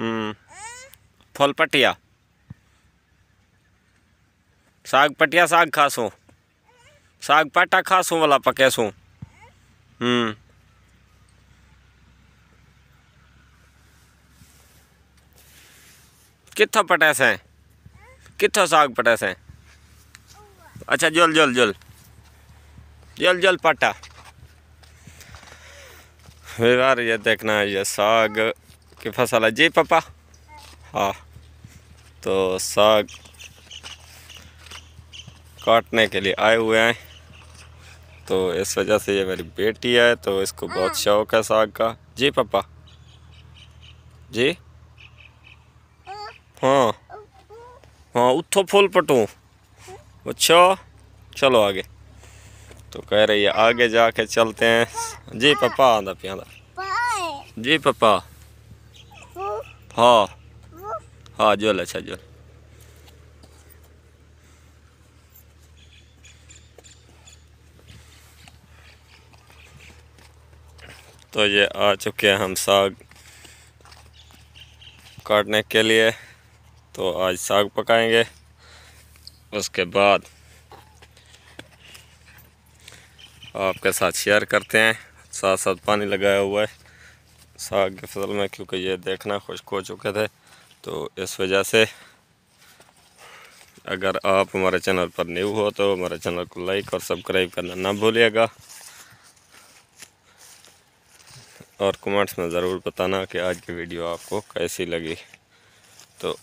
हम्म। फल पटिया साग पटिया साग खासो साग पाटा खासो वाला सो हम्म किथा पटैस है किथा साग पटैस है अच्छा जल जल जल जल जल पाटा व्यवहार ये देखना है ये साग के फसल है जी पापा हाँ तो साग काटने के लिए आए हुए हैं तो इस वजह से ये मेरी बेटी है तो इसको बहुत हाँ। शौक है साग का जी पापा जी हाँ हाँ उठो फूल पटू अच्छा चलो आगे तो कह रही है आगे जाके चलते हैं जी पापा आंदा पियादा जी पापा हाँ हाँ जल अच्छा जल तो ये आ चुके हैं हम साग काटने के लिए तो आज साग पकाएंगे उसके बाद आपके साथ शेयर करते हैं साथ साथ पानी लगाया हुआ है साग की फसल में क्योंकि ये देखना खुश्क हो चुके थे तो इस वजह से अगर आप हमारे चैनल पर न्यू हो तो हमारे चैनल को लाइक और सब्सक्राइब करना ना भूलिएगा और कमेंट्स में ज़रूर बताना कि आज की वीडियो आपको कैसी लगी तो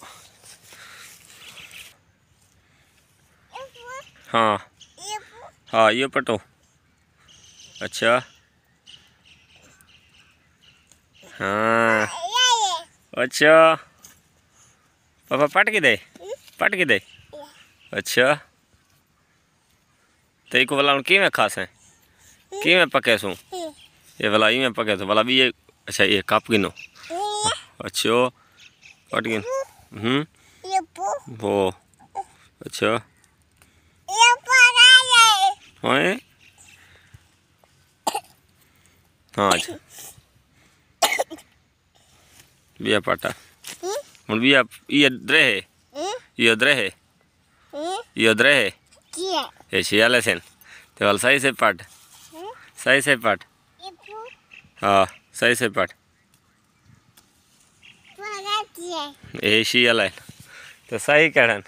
हाँ हाँ ये पटो अच्छा हाँ। अच्छा पापा पट के दे पट के दे अच्छा तो एक वाला की में खास है की में पके सू ये वाला ई में पके सू वाला भी ये अच्छा ये कप गिनो अच्छो पट गिन हम्म वो अच्छा हाँ अच्छा बिया पाटा हूँ हम्म? बिया ये अदरे है हम्म? ये अदरे है हम्म? ये अदरे है ये शियाले सेन ते वाल सही से पाट सही से पाट हाँ सही से पाट ये शियाल है तो सही कहन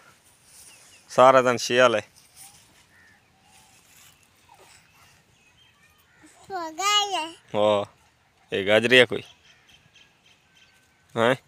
सारा दिन शियाल है हाँ, ओ ये गाजरिया कोई Right?